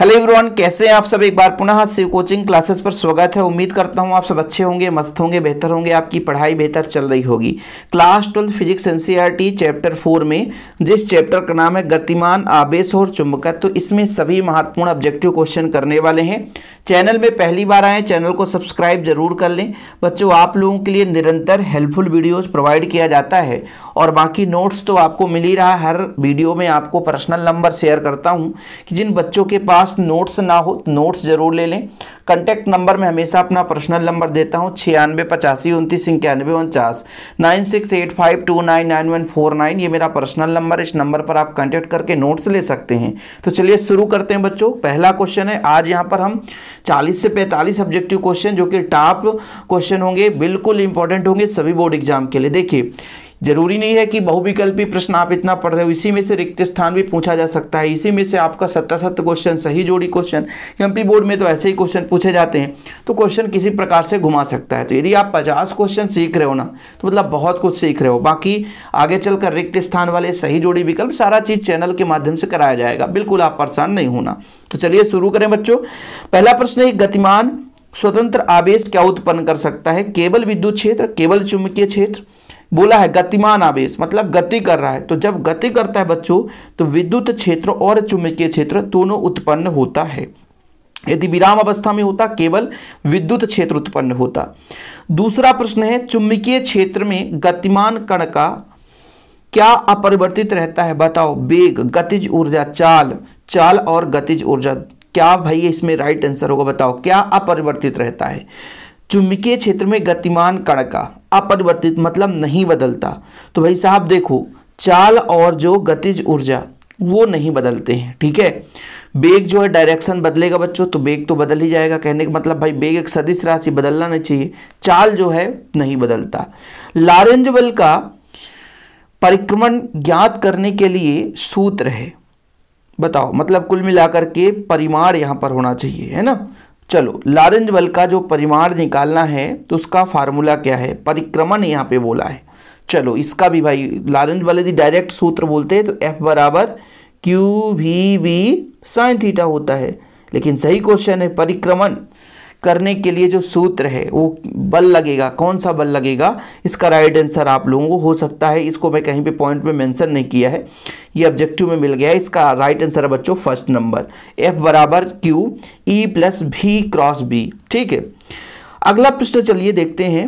hello everyone कैसे हैं आप सब एक बार पुनः शिव कोचिंग क्लासेस पर स्वागत है उम्मीद करता हूं आप सब अच्छे होंगे मस्त होंगे बेहतर होंगे आपकी पढ़ाई बेहतर चल रही होगी class twelfth physics NCERT chapter four में जिस चैप्टर का नाम है गतिमान आवेश और चुंबकत्व तो इसमें सभी महत्वपूर्ण ऑब्जेक्टिव क्वेश्चन करने वाले हैं चैनल में पहली बार आए चैनल को सब्सक्राइब जरूर कर लें बच्चों आप लोगों के लिए निरंतर हेल्पफुल वीडियोज़ प्रोवाइड किया जाता है और बाकी नोट्स तो आपको मिल ही रहा हर वीडियो में आपको पर्सनल नंबर शेयर करता हूँ कि जिन बच्चों के पास नोट्स ना हो नोट्स तो ज़रूर ले लें कंटेक्ट नंबर में हमेशा अपना पर्सनल नंबर देता हूँ छियानवे पचासी उनतीस इक्यानवे उनचास nine six eight five two nine nine one four nine ये मेरा पर्सनल नंबर इस नंबर पर आप कंटेक्ट करके नोट्स ले सकते हैं तो चलिए शुरू करते हैं बच्चों पहला क्वेश्चन है आज यहाँ पर हम चालीस से पैंतालीस सब्जेक्टिव क्वेश्चन जो कि टॉप क्वेश्चन होंगे बिल्कुल इंपॉर्टेंट होंगे सभी बोर्ड एग्जाम के लिए देखिए जरूरी नहीं है कि बहुविकल्पी प्रश्न आप इतना पढ़ रहे हो इसी में से रिक्त स्थान भी पूछा जा सकता है इसी में से आपका सत्ता सत्य क्वेश्चन सही जोड़ी क्वेश्चन एम बोर्ड में तो ऐसे ही क्वेश्चन पूछे जाते हैं तो क्वेश्चन किसी प्रकार से घुमा सकता है तो यदि आप पचास क्वेश्चन सीख रहे हो ना तो मतलब बहुत कुछ सीख रहे हो बाकी आगे चलकर रिक्त स्थान वाले सही जोड़ी विकल्प सारा चीज़ चैनल के माध्यम से कराया जाएगा बिल्कुल आप परेशान नहीं होना तो चलिए शुरू करें बच्चों पहला प्रश्न है गतिमान स्वतंत्र आवेश क्या उत्पन्न कर सकता है केवल विद्युत क्षेत्र केवल चुंबकीय क्षेत्र बोला है गतिमान आवेश मतलब गति कर रहा है तो जब गति करता है बच्चों तो विद्युत क्षेत्र और चुंबकीय क्षेत्र दोनों उत्पन्न होता है यदि विराम अवस्था में होता केवल विद्युत क्षेत्र उत्पन्न होता दूसरा प्रश्न है चुंबकीय क्षेत्र में गतिमान कण का क्या अपरिवर्तित रहता है बताओ वेग गतिज ऊर्जा चाल चाल और गतिज ऊर्जा क्या भाई इसमें राइट आंसर होगा बताओ क्या अपरिवर्तित रहता है चुंबकीय क्षेत्र में गतिमान कण का अपरिवर्तित मतलब नहीं बदलता तो भाई साहब देखो चाल और जो गतिज ऊर्जा वो नहीं बदलते हैं ठीक है बेग जो है डायरेक्शन बदलेगा बच्चों तो बेग तो बदल ही जाएगा कहने का मतलब भाई बेग एक सदिश राशि बदलना नहीं चाहिए चाल जो है नहीं बदलता लारेंज बल का परिक्रमण ज्ञात करने के लिए सूत्र है बताओ मतलब कुल मिलाकर के परिमाण यहां पर होना चाहिए है ना चलो लारेंज बल का जो परिमाण निकालना है तो उसका फार्मूला क्या है परिक्रमण यहाँ पे बोला है चलो इसका भी भाई लारेंज बल यदि डायरेक्ट सूत्र बोलते हैं तो एफ बराबर क्यू भी वी साइन थीटा होता है लेकिन सही क्वेश्चन है परिक्रमण करने के लिए जो सूत्र है वो बल लगेगा कौन सा बल लगेगा इसका राइट आंसर आप लोगों को हो सकता है इसको मैं कहीं पे पॉइंट में मेंशन नहीं किया है ये ऑब्जेक्टिव में मिल गया है इसका राइट आंसर है बच्चों फर्स्ट नंबर एफ बराबर Q E plus V cross B ठीक है अगला प्रश्न चलिए देखते हैं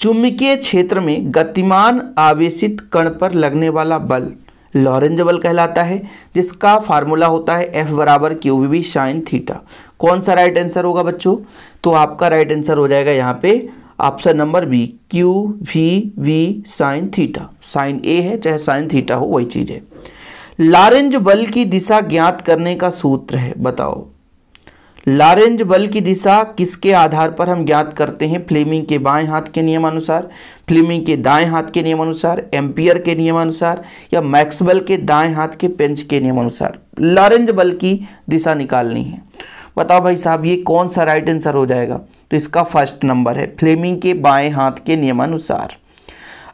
चुंबकीय क्षेत्र में गतिमान आवेशित कण पर लगने वाला बल लॉरेंज बल कहलाता है जिसका फार्मूला होता है एफ बराबर Q V V sine theta कौन सा राइट आंसर होगा बच्चों तो आपका राइट आंसर हो जाएगा यहाँ पे option number B Q V V sine theta sine A है चाहे साइन थीटा हो वही चीज़ है लॉरेंज बल की दिशा ज्ञात करने का सूत्र है बताओ लॉरेंज बल की दिशा किसके आधार पर हम ज्ञात करते हैं फ्लेमिंग के बाएं हाथ के नियमानुसार फ्लेमिंग के दाएं हाथ के नियमानुसार एम्पियर के नियमानुसार या मैक्सबल के दाएं हाथ के पेंच के नियमानुसार लॉरेंज बल की दिशा निकालनी है बताओ भाई साहब ये कौन सा राइट आंसर हो जाएगा तो इसका फर्स्ट नंबर है फ्लेमिंग के बाएं हाथ के नियमानुसार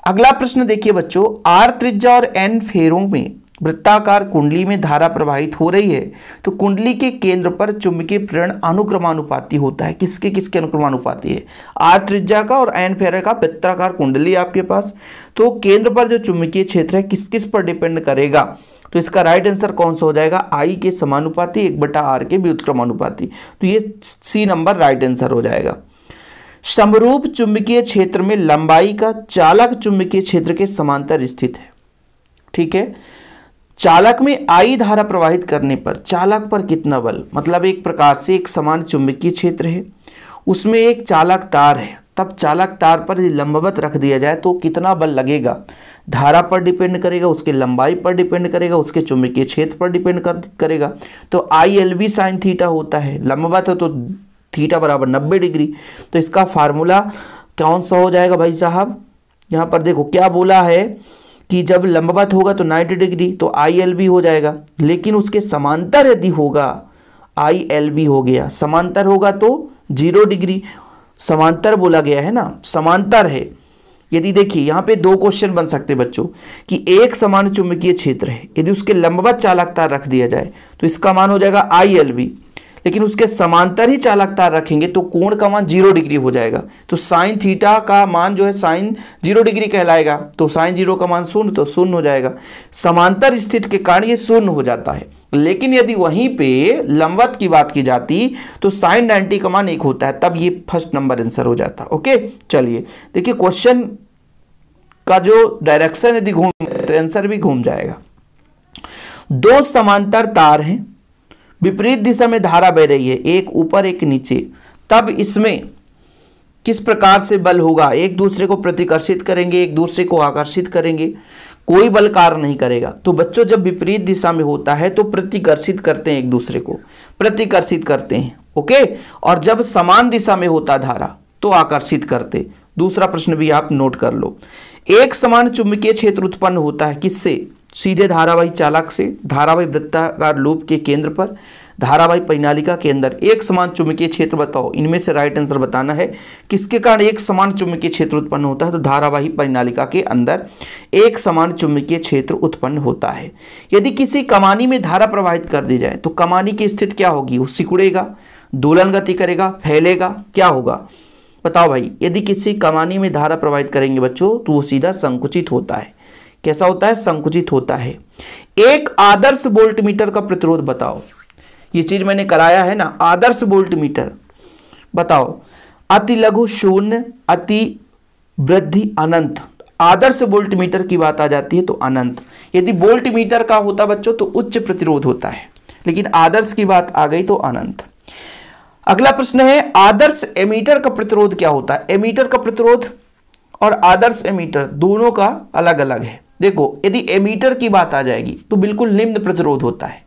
अगला प्रश्न देखिए बच्चों आर त्रिज्या और एन फेरों में वृत्ताकार कुंडली में धारा प्रवाहित हो रही है तो कुंडली के केंद्र पर चुंबकीय प्रेरण अनुक्रमानुपाति होता है किसके किसके अनुक्रमानुपाति है आर त्रिज्या का और एन फेरा का वृत्ताकार कुंडली आपके पास तो केंद्र पर जो चुंबकीय क्षेत्र है किस किस पर डिपेंड करेगा तो इसका राइट आंसर कौन सा हो जाएगा आई के समानुपाति एक बटा आर के व्युत्क्रमानुपाति तो ये सी नंबर राइट आंसर हो जाएगा समरूप चुंबकीय क्षेत्र में लंबाई का चालक चुंबकीय क्षेत्र के समांतर स्थित है ठीक है चालक में आई धारा प्रवाहित करने पर चालक पर कितना बल मतलब एक प्रकार से एक समान चुंबकीय क्षेत्र है उसमें एक चालक तार है तब चालक तार पर यदि लंबवत रख दिया जाए तो कितना बल लगेगा धारा पर डिपेंड करेगा उसके लंबाई पर डिपेंड करेगा उसके चुंबकीय क्षेत्र पर डिपेंड कर, करेगा तो I L B sine theta होता है लंबवत है तो थीटा बराबर नब्बे डिग्री तो इसका फार्मूला कौन सा हो जाएगा भाई साहब यहाँ पर देखो क्या बोला है कि जब लंबवत होगा तो 90 डिग्री तो आई एल बी हो जाएगा लेकिन उसके समांतर यदि होगा आई एल बी हो गया समांतर होगा तो जीरो डिग्री समांतर बोला गया है ना समांतर है यदि देखिए यहाँ पे दो क्वेश्चन बन सकते हैं बच्चों कि एक समान चुंबकीय क्षेत्र है यदि उसके लंबवत चालकता रख दिया जाए तो इसका मान हो जाएगा आई एल बी लेकिन उसके समांतर ही चालक तार रखेंगे तो कोण का मान जीरो डिग्री हो जाएगा तो साइन थीटा का मान जो है साइन जीरो डिग्री कहलाएगा तो साइन जीरो का मान शून्य तो शून्य हो जाएगा समांतर स्थित के कारण ये शून्य हो जाता है लेकिन यदि वहीं पे लंबवत की बात की जाती तो साइन नाइन्टी का मान एक होता है तब ये फर्स्ट नंबर आंसर हो जाता ओके चलिए देखिए क्वेश्चन का जो डायरेक्शन यदि घूम तो आंसर भी घूम जाएगा दो समांतर तार हैं विपरीत दिशा में धारा बह रही है एक ऊपर एक नीचे तब इसमें किस प्रकार से बल होगा एक दूसरे को प्रतिकर्षित करेंगे एक दूसरे को आकर्षित करेंगे कोई बल कार्य नहीं करेगा तो बच्चों जब विपरीत दिशा में होता है तो प्रतिकर्षित करते हैं एक दूसरे को प्रतिकर्षित करते हैं ओके और जब समान दिशा में होता धारा तो आकर्षित करते दूसरा प्रश्न भी आप नोट कर लो एक समान चुंबकीय क्षेत्र उत्पन्न होता है किससे सीधे धारावाही चालक से धारावाही वृत्ताकार लूप के केंद्र पर धारावाही परिणालिका के अंदर एक समान चुंबकीय क्षेत्र बताओ इनमें से राइट आंसर बताना है किसके कारण एक समान चुंबकीय क्षेत्र उत्पन्न होता है तो धारावाही परिणालिका के अंदर एक समान चुंबकीय क्षेत्र उत्पन्न होता है यदि किसी कमानी में धारा प्रवाहित कर दी जाए तो कमानी की स्थिति क्या होगी वो सिकुड़ेगा दोलन गति करेगा फैलेगा क्या होगा बताओ भाई यदि किसी कमानी में धारा प्रवाहित करेंगे बच्चों तो वो सीधा संकुचित होता है कैसा होता है संकुचित होता है एक आदर्श बोल्ट मीटर का प्रतिरोध बताओ ये चीज मैंने कराया है ना आदर्श बोल्ट मीटर बताओ अति लघु शून्य अति वृद्धि अनंत आदर्श बोल्ट मीटर की बात आ जाती है तो अनंत यदि बोल्ट मीटर का होता बच्चों तो उच्च प्रतिरोध होता है लेकिन आदर्श की बात आ गई तो अनंत अगला प्रश्न है आदर्श एमीटर का प्रतिरोध क्या होता है एमीटर का प्रतिरोध और आदर्श एमीटर दोनों का अलग अलग है देखो यदि एमीटर की बात आ जाएगी तो बिल्कुल निम्न प्रतिरोध होता है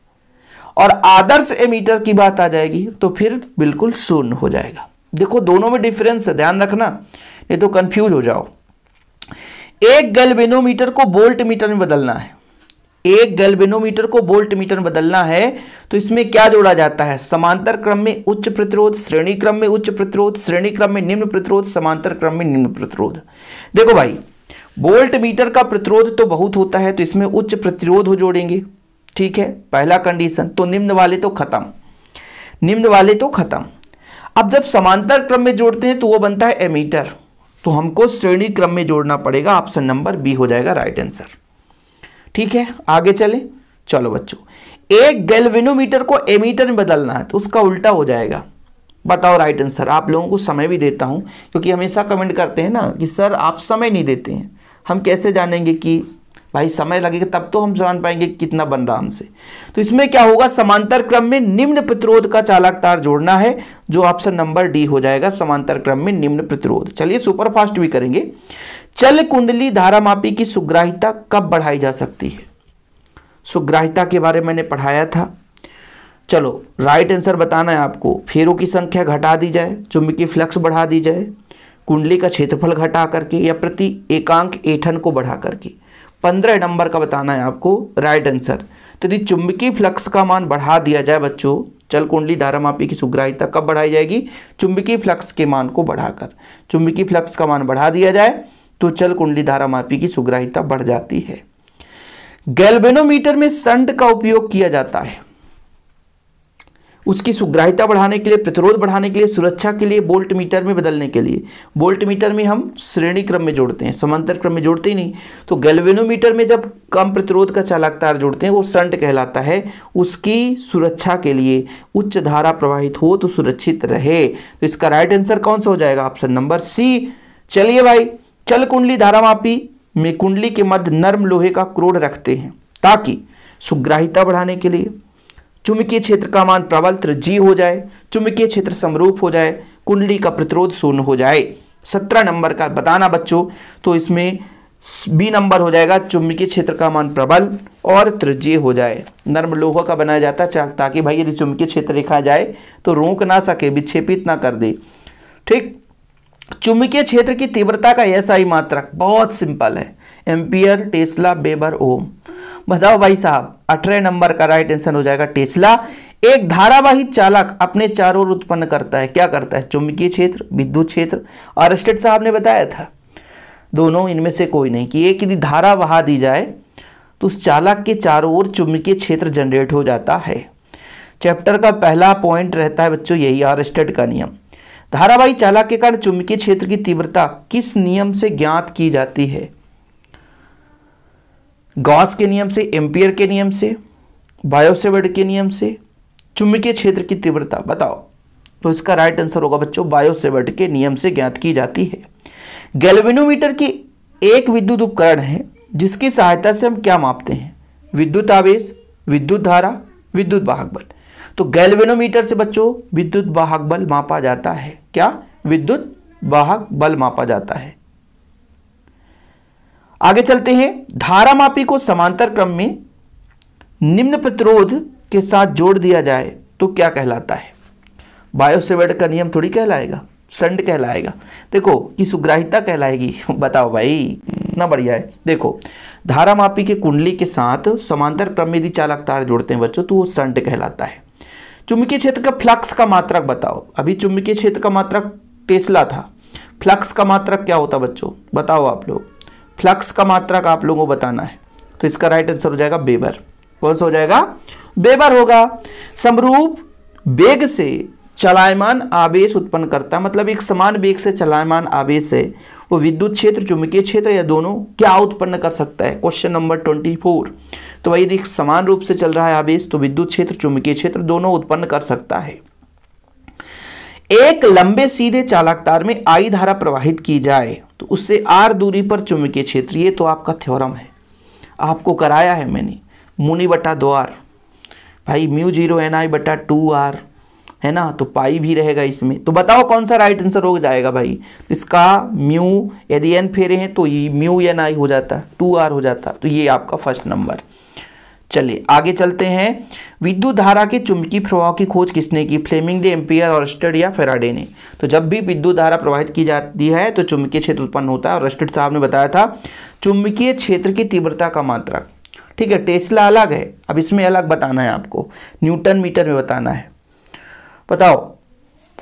और आदर्श एमीटर की बात आ जाएगी तो फिर बिल्कुल शून्य हो जाएगा देखो दोनों में डिफरेंस है ध्यान रखना नहीं तो कंफ्यूज हो जाओ एक गैल्वेनोमीटर को बोल्ट मीटर में बदलना है एक गैल्वेनोमीटर को बोल्ट मीटर में बदलना है तो इसमें क्या जोड़ा जाता है समांतर क्रम में उच्च प्रतिरोध श्रेणी क्रम में उच्च प्रतिरोध श्रेणी क्रम में निम्न प्रतिरोध समांतर क्रम में निम्न प्रतिरोध देखो भाई वोल्ट मीटर का प्रतिरोध तो बहुत होता है तो इसमें उच्च प्रतिरोध हो जोड़ेंगे ठीक है पहला कंडीशन तो निम्न वाले तो खत्म निम्न वाले तो खत्म अब जब समांतर क्रम में जोड़ते हैं तो वो बनता है एमीटर तो हमको श्रेणी क्रम में जोड़ना पड़ेगा ऑप्शन नंबर बी हो जाएगा राइट आंसर ठीक है आगे चले चलो बच्चों एक गैल्वेनोमीटर को एमीटर में बदलना है तो उसका उल्टा हो जाएगा बताओ राइट आंसर आप लोगों को समय भी देता हूं क्योंकि हमेशा कमेंट करते हैं ना कि सर आप समय नहीं देते हैं हम कैसे जानेंगे कि भाई समय लगेगा तब तो हम जान पाएंगे कितना बन रहा हमसे तो इसमें क्या होगा समांतर क्रम में निम्न प्रतिरोध का चालक तार जोड़ना है जो ऑप्शन नंबर डी हो जाएगा समांतर क्रम में निम्न प्रतिरोध चलिए सुपरफास्ट भी करेंगे चल कुंडली धारामापी की सुग्राहिता कब बढ़ाई जा सकती है सुग्राहिता के बारे में मैंने पढ़ाया था चलो राइट आंसर बताना है आपको फेरों की संख्या घटा दी जाए चुंबकीय फ्लक्स बढ़ा दी जाए कुंडली का क्षेत्रफल घटा करके या प्रति एकांक एठन को बढ़ा करके पंद्रह नंबर का बताना है आपको राइट आंसर तो यदि चुंबकीय फ्लक्स का मान बढ़ा दिया जाए बच्चों चल कुंडली धारामापी की सुग्राहिता कब बढ़ाई जाएगी चुंबकीय फ्लक्स के मान को बढ़ाकर चुंबकीय फ्लक्स का मान बढ़ा दिया जाए तो चल कुंडली धारामापी की सुग्राहिता बढ़ जाती है गैल्बेनोमीटर में संड का उपयोग किया जाता है उसकी सुग्राहिता बढ़ाने के लिए प्रतिरोध बढ़ाने के लिए सुरक्षा के लिए बोल्ट मीटर में बदलने के लिए बोल्ट मीटर में हम श्रेणी क्रम में जोड़ते हैं समांतर क्रम में जोड़ते ही नहीं तो गैल्वेनोमीटर में जब कम प्रतिरोध का चालक तार जोड़ते हैं वो संट कहलाता है उसकी सुरक्षा के लिए उच्च धारा प्रवाहित हो तो सुरक्षित रहे तो इसका राइट आंसर कौन सा हो जाएगा ऑप्शन नंबर सी चलिए भाई चल कुंडली धारामापी में कुंडली के मध्य नर्म लोहे का क्रोड रखते हैं ताकि सुग्राहिता बढ़ाने के लिए चुंबकीय क्षेत्र का मान प्रबल जी हो जाए चुंबकीय क्षेत्र समरूप हो जाए कुंडली का प्रतिरोध शून्य हो जाए सत्रह नंबर का बताना बच्चों तो इसमें बी नंबर हो जाएगा चुंबकीय क्षेत्र का मान प्रबल और त्रिज्य हो जाए नर्म लोहा का बनाया जाता है ताकि भाई यदि चुंबकीय क्षेत्र लिखा जाए तो रोक ना सके विक्षेपित ना कर दे ठीक चुंबकीय क्षेत्र की तीव्रता का ऐसा ही मात्रक बहुत सिंपल है एम्पियर टेस्ला बेबर ओम बताओ भाई साहब अठारह नंबर का राइट आंसर हो जाएगा टेस्ला एक धारावाही चालक अपने चारों ओर उत्पन्न करता है क्या करता है चुंबकीय क्षेत्र विद्युत क्षेत्र और स्टेट साहब ने बताया था दोनों इनमें से कोई नहीं कि एक यदि धारा बहा दी जाए तो उस चालक के चारों ओर चुंबकीय क्षेत्र जनरेट हो जाता है चैप्टर का पहला पॉइंट रहता है बच्चों यही आर स्टेट का नियम धारावाही चालक के कारण चुंबकीय क्षेत्र की तीव्रता किस नियम से ज्ञात की जाती है गॉस के नियम से एम्पियर के नियम से बायोसेवर्ड के नियम से चुंबकीय क्षेत्र की तीव्रता बताओ तो इसका राइट आंसर होगा बच्चों बायोसेवर्ट के नियम से ज्ञात की जाती है गैल्वेनोमीटर की एक विद्युत उपकरण है जिसकी सहायता से हम क्या मापते हैं विद्युत आवेश विद्युत धारा विद्युत वाहक बल तो गैल्वेनोमीटर से बच्चों विद्युत वाहक बल मापा जाता है क्या विद्युत वाहक बल मापा जाता है आगे चलते हैं धारा मापी को समांतर क्रम में निम्न प्रतिरोध के साथ जोड़ दिया जाए तो क्या कहलाता है बायोसेवेट का नियम थोड़ी कहलाएगा संड कहलाएगा देखो कि सुग्राहिता कहलाएगी बताओ भाई इतना बढ़िया है देखो धारा मापी के कुंडली के साथ समांतर क्रम में यदि चालक तार जोड़ते हैं बच्चों तो वो संड कहलाता है चुंबकीय क्षेत्र का फ्लक्स का मात्रक बताओ अभी चुंबकीय क्षेत्र का मात्रक टेस्ला था फ्लक्स का मात्रक क्या होता बच्चों बताओ आप लोग फ्लक्स का मात्रा का आप लोगों को बताना है तो इसका राइट आंसर हो जाएगा बेबर कौन सा हो जाएगा बेबर होगा समरूप वेग से चलायमान आवेश उत्पन्न करता है मतलब एक समान वेग से चलायमान आवेश है वो विद्युत क्षेत्र चुंबकीय क्षेत्र या दोनों क्या उत्पन्न कर सकता है क्वेश्चन नंबर ट्वेंटी फोर तो वही यदि समान रूप से चल रहा है आवेश तो विद्युत क्षेत्र चुंबकीय क्षेत्र दोनों उत्पन्न कर सकता है एक लंबे सीधे चालक तार में आई धारा प्रवाहित की जाए तो उससे आर दूरी पर चुंबकीय क्षेत्र ये तो आपका थ्योरम है आपको कराया है मैंने मुनि बटा दो आर भाई म्यू जीरो एन आई बटा टू आर है ना तो पाई भी रहेगा इसमें तो बताओ कौन सा राइट आंसर हो जाएगा भाई इसका म्यू यदि एन फेरे हैं तो ये म्यू एन आई हो जाता टू आर हो जाता तो ये आपका फर्स्ट नंबर चलिए आगे चलते हैं विद्युत धारा के चुंबकीय प्रभाव की खोज किसने की फ्लेमिंग डे एम्पियर और रस्टड या फेराडे ने तो जब भी विद्युत धारा प्रवाहित की जाती है तो चुंबकीय क्षेत्र उत्पन्न होता है और रस्टड साहब ने बताया था चुंबकीय क्षेत्र की तीव्रता का मात्रक ठीक है टेस्ला अलग है अब इसमें अलग बताना है आपको न्यूटन मीटर में बताना है बताओ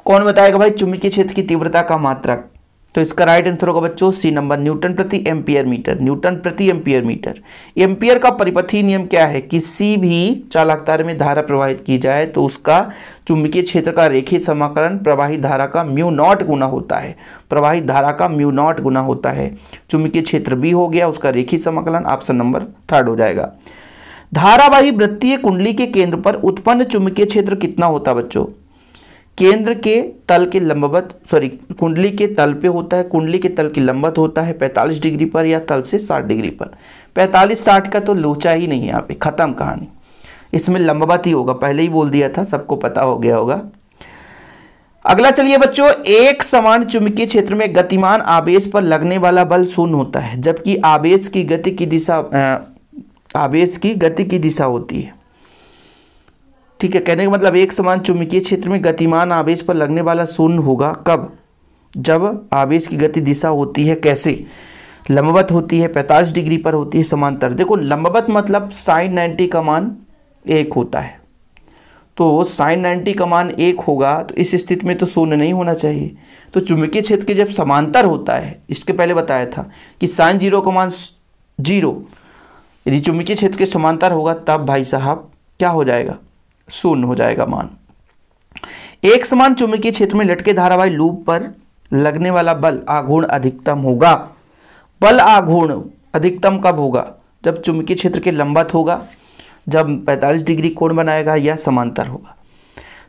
कौन बताएगा भाई चुंबकीय क्षेत्र की तीव्रता का मात्रक तो इसका राइट आंसर होगा बच्चों सी नंबर न्यूटन प्रति एम्पियर मीटर न्यूटन प्रति एम्पियर मीटर एम्पियर का परिपथी नियम क्या है किसी भी चालक तार में धारा प्रवाहित की जाए तो उसका चुंबकीय क्षेत्र का रेखीय समाकलन प्रवाही धारा का म्यू नॉट गुना होता है प्रवाही धारा का म्यू नॉट गुना होता है चुंबकीय क्षेत्र बी हो गया उसका रेखीय समाकलन ऑप्शन नंबर थर्ड हो जाएगा धारावाही वृत्तीय कुंडली के केंद्र पर उत्पन्न चुंबकीय क्षेत्र कितना होता बच्चों केंद्र के तल के लंबवत सॉरी कुंडली के तल पे होता है कुंडली के तल की लंबत होता है 45 डिग्री पर या तल से 60 डिग्री पर 45 60 का तो लोचा ही नहीं है यहाँ पे ख़त्म कहानी इसमें लंबवत ही होगा पहले ही बोल दिया था सबको पता हो गया होगा अगला चलिए बच्चों एक समान चुंबकीय क्षेत्र में गतिमान आवेश पर लगने वाला बल शून्य होता है जबकि आवेश की गति की दिशा आवेश की गति की दिशा होती है ठीक है कहने का मतलब एक समान चुंबकीय क्षेत्र में गतिमान आवेश पर लगने वाला शून्य होगा कब जब आवेश की गति दिशा होती है कैसे लंबवत होती है पैंतालीस डिग्री पर होती है समांतर देखो लंबवत मतलब साइन नाइन्टी का मान एक होता है तो साइन नाइन्टी का मान एक होगा तो इस स्थिति में तो शून्य नहीं होना चाहिए तो चुंबकीय क्षेत्र के जब समांतर होता है इसके पहले बताया था कि साइन जीरो का मान जीरो यदि चुंबकीय क्षेत्र के समांतर होगा तब भाई साहब क्या हो जाएगा शून्य हो जाएगा मान एक समान चुंबकीय क्षेत्र में लटके धारावाही लूप पर लगने वाला बल आघूर्ण अधिकतम होगा बल आघूर्ण अधिकतम कब होगा जब चुंबकीय क्षेत्र के लंबत होगा जब 45 डिग्री कोण बनाएगा या समांतर होगा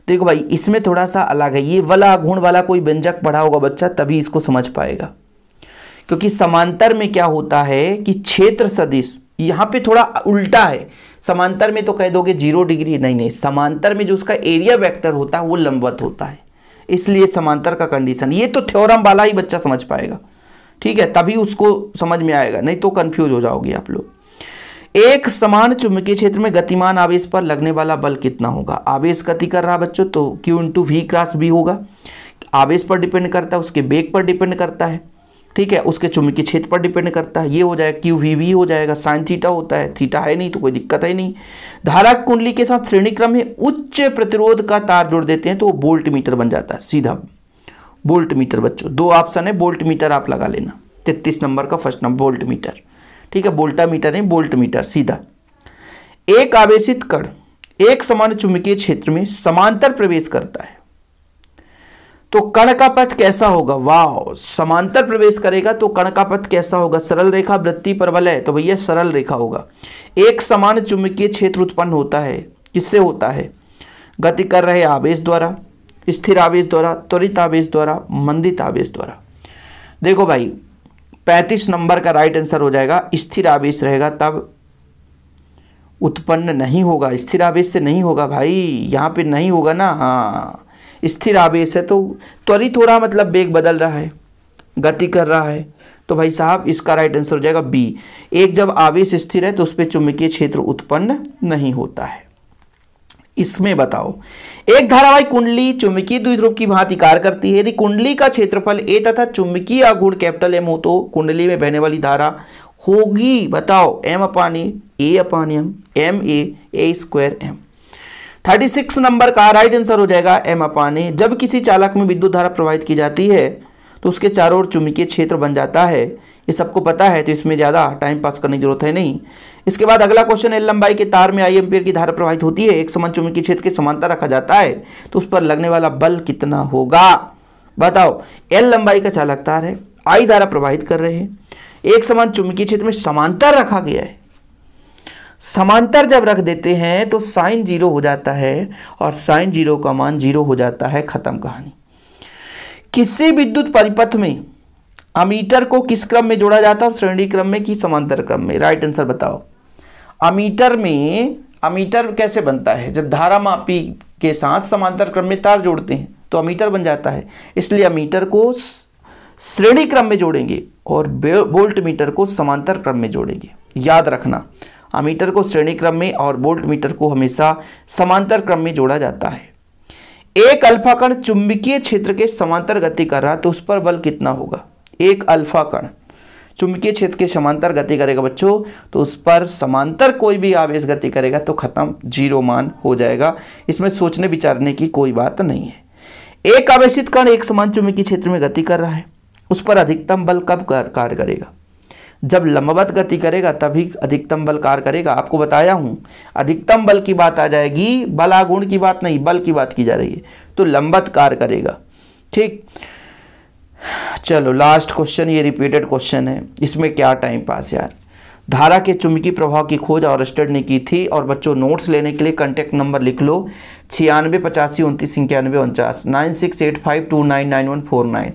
देखो भाई इसमें थोड़ा सा अलग है ये बल आघूर्ण वाला कोई व्यंजक पढ़ा होगा बच्चा तभी इसको समझ पाएगा क्योंकि समांतर में क्या होता है कि क्षेत्र सदिश यहाँ पे थोड़ा उल्टा है समांतर में तो कह दोगे जीरो डिग्री नहीं नहीं समांतर में जो उसका एरिया वेक्टर होता है वो लंबवत होता है इसलिए समांतर का कंडीशन ये तो थ्योरम वाला ही बच्चा समझ पाएगा ठीक है तभी उसको समझ में आएगा नहीं तो कंफ्यूज हो जाओगे आप लोग एक समान चुंबकीय क्षेत्र में गतिमान आवेश पर लगने वाला बल कितना होगा आवेश गति कर रहा बच्चों तो क्यू इंटू वी क्रॉस भी होगा आवेश पर डिपेंड करता है उसके बेग पर डिपेंड करता है ठीक है उसके चुंबकीय क्षेत्र पर डिपेंड करता है ये हो जाएगा क्यू वी वी हो जाएगा साइन थीटा होता है थीटा है नहीं तो कोई दिक्कत है नहीं धारा कुंडली के साथ श्रेणी क्रम में उच्च प्रतिरोध का तार जोड़ देते हैं तो वो बोल्ट मीटर बन जाता है सीधा बोल्ट मीटर बच्चों दो ऑप्शन है बोल्ट मीटर आप लगा लेना तेतीस नंबर का फर्स्ट नंबर बोल्ट मीटर ठीक है बोल्टा मीटर नहीं बोल्ट मीटर सीधा एक आवेशित कण एक समान चुंबकीय क्षेत्र में समांतर प्रवेश करता है तो कण का पथ कैसा होगा वाह समांतर प्रवेश करेगा तो कण का पथ कैसा होगा सरल रेखा वृत्ति परवल है तो भैया सरल रेखा होगा एक समान चुंबकीय क्षेत्र उत्पन्न होता है किससे होता है गति कर रहे आवेश द्वारा स्थिर आवेश द्वारा त्वरित आवेश द्वारा मंदित आवेश द्वारा देखो भाई पैंतीस नंबर का राइट आंसर हो जाएगा स्थिर आवेश रहेगा तब उत्पन्न नहीं होगा स्थिर आवेश से नहीं होगा भाई यहाँ पे नहीं होगा ना हाँ स्थिर आवेश है तो त्वरित हो रहा मतलब वेग बदल रहा है गति कर रहा है तो भाई साहब इसका राइट आंसर हो जाएगा बी एक जब आवेश स्थिर है तो उस पर चुंबकीय क्षेत्र उत्पन्न नहीं होता है इसमें बताओ एक धारावाहिक कुंडली चुंबकीय द्विध्रुव की भांति कार्य करती है यदि कुंडली का क्षेत्रफल ए तथा चुंबकीय अगुण कैपिटल एम हो तो कुंडली में बहने वाली धारा होगी बताओ M upon A upon M M A A square M thirty six number का राइट आंसर हो जाएगा एम अपान ए जब किसी चालक में विद्युत धारा प्रवाहित की जाती है तो उसके चारों ओर चुंबकीय क्षेत्र बन जाता है ये सबको पता है तो इसमें ज़्यादा टाइम पास करने की जरूरत है नहीं इसके बाद अगला क्वेश्चन एल लंबाई के तार में आई एम्पियर की धारा प्रवाहित होती है एक समान चुंबकीय क्षेत्र के समानता रखा जाता है तो उस पर लगने वाला बल कितना होगा बताओ एल लंबाई का चालक तार है आई धारा प्रवाहित कर रहे हैं एक समान चुंबकीय क्षेत्र में समांतर रखा गया है समांतर जब रख देते हैं तो साइन जीरो हो जाता है और साइन जीरो का मान जीरो हो जाता है खत्म कहानी किसी विद्युत परिपथ में अमीटर को किस क्रम में जोड़ा जाता है श्रेणी क्रम में कि समांतर क्रम में राइट आंसर बताओ अमीटर में अमीटर कैसे बनता है जब धारा मापी के साथ समांतर क्रम में तार जोड़ते हैं तो अमीटर बन जाता है इसलिए अमीटर को श्रेणी क्रम में जोड़ेंगे और वोल्ट मीटर को समांतर क्रम में जोड़ेंगे याद रखना हाँ, मीटर को श्रेणी क्रम में और बोल्ट मीटर को हमेशा समांतर क्रम में जोड़ा जाता है एक अल्फा कण चुंबकीय क्षेत्र के समांतर गति कर रहा है तो उस पर बल कितना होगा एक अल्फा कण चुंबकीय क्षेत्र के समांतर गति करेगा बच्चों तो उस पर समांतर कोई भी आवेश गति करेगा तो खत्म जीरो मान हो जाएगा इसमें सोचने विचारने की कोई बात नहीं है एक आवेशित कण एक समान चुंबकीय क्षेत्र में गति कर रहा है उस पर अधिकतम बल कब कार्य करेगा जब लंबवत गति करेगा तभी अधिकतम बल कार्य करेगा आपको बताया हूं अधिकतम बल की बात आ जाएगी बलागुण की बात नहीं बल की बात की जा रही है तो लंबत कार्य करेगा ठीक चलो लास्ट क्वेश्चन ये रिपीटेड क्वेश्चन है इसमें क्या टाइम पास यार धारा के चुंबकीय प्रभाव की खोज स्टड ने की थी और बच्चों नोट्स लेने के लिए कॉन्टेक्ट नंबर लिख लो छियानवे पचासी उनतीस इक्यानवे उनचास nine six eight five two nine nine one four nine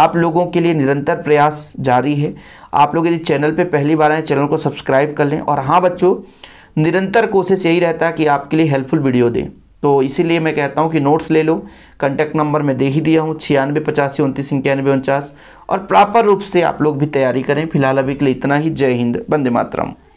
आप लोगों के लिए निरंतर प्रयास जारी है आप लोग यदि चैनल पे पहली बार आए चैनल को सब्सक्राइब कर लें और हाँ बच्चों निरंतर कोशिश यही रहता है कि आपके लिए हेल्पफुल वीडियो दें तो इसीलिए मैं कहता हूँ कि नोट्स ले लो कॉन्टैक्ट नंबर मैं दे ही दिया हूँ छियानवे पचासी उनतीस इक्यानवे उनचास और प्रॉपर रूप से आप लोग भी तैयारी करें फिलहाल अभी के लिए इतना ही जय हिंद वंदे मातरम